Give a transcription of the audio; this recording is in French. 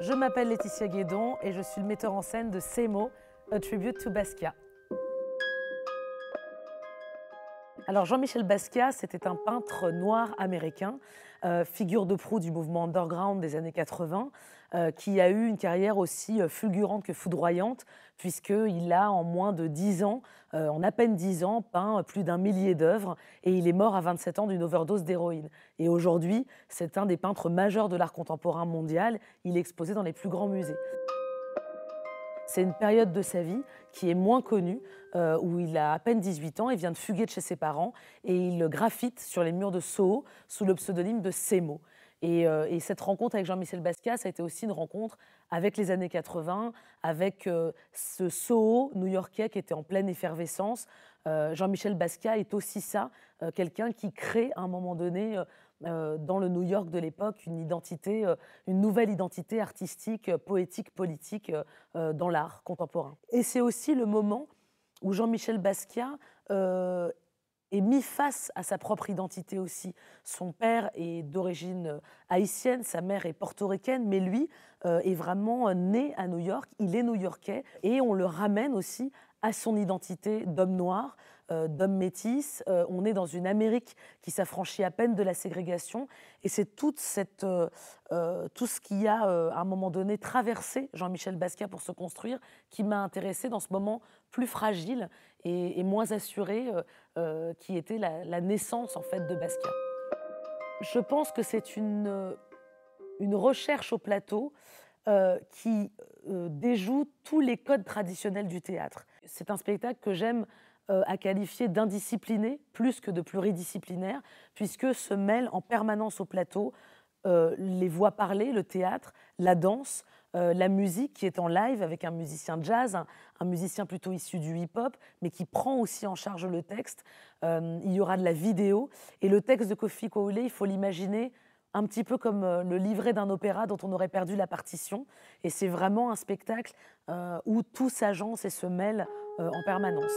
Je m'appelle Laetitia Guédon et je suis le metteur en scène de Ces mots, A Tribute to Basquiat. Alors Jean-Michel Basquiat, c'était un peintre noir américain, euh, figure de proue du mouvement underground des années 80, euh, qui a eu une carrière aussi euh, fulgurante que foudroyante, puisqu'il a en moins de 10 ans, en à peine 10 ans, peint plus d'un millier d'œuvres, et il est mort à 27 ans d'une overdose d'héroïne. Et aujourd'hui, c'est un des peintres majeurs de l'art contemporain mondial, il est exposé dans les plus grands musées. C'est une période de sa vie qui est moins connue, euh, où il a à peine 18 ans, il vient de fuguer de chez ses parents et il graffite sur les murs de Soho sous le pseudonyme de Semo. Euh, et, cette rencontre avec Jean-Michel Basquiat, ça a été aussi une rencontre avec les années 80, avec euh, ce Soho new-yorkais qui était en pleine effervescence. Euh, Jean-Michel Basquiat est aussi ça, quelqu'un qui crée à un moment donné... dans le New York de l'époque une identité, une nouvelle identité artistique, poétique, politique dans l'art contemporain. Et c'est aussi le moment où Jean-Michel Basquiat et mis face à sa propre identité aussi. Son père est d'origine euh, haïtienne, sa mère est portoricaine, mais lui euh, est vraiment euh, né à New York, il est new-yorkais, et on le ramène aussi à son identité d'homme noir, euh, d'hommes métis. Euh, on est dans une Amérique qui s'affranchit à peine de la ségrégation. Et c'est toute cette, euh, tout ce qui a, à un moment donné, traversé Jean-Michel Basquiat pour se construire qui m'a intéressé dans ce moment plus fragile et, moins assuré qui était la, naissance en fait de Basquiat. Je pense que c'est une, une recherche au plateau qui déjoue tous les codes traditionnels du théâtre. C'est un spectacle que j'aime euh, à qualifier d'indiscipliné plus que de pluridisciplinaire, puisque se mêlent en permanence au plateau euh, les voix parlées, le théâtre, la danse, euh, la musique qui est en live avec un musicien jazz, un, musicien plutôt issu du hip-hop, mais qui prend aussi en charge le texte. il y aura de la vidéo. Et le texte de Kofi Cooley, il faut l'imaginer un petit peu comme le livret d'un opéra dont on aurait perdu la partition. Et c'est vraiment un spectacle où tout s'agence et se mêle en permanence.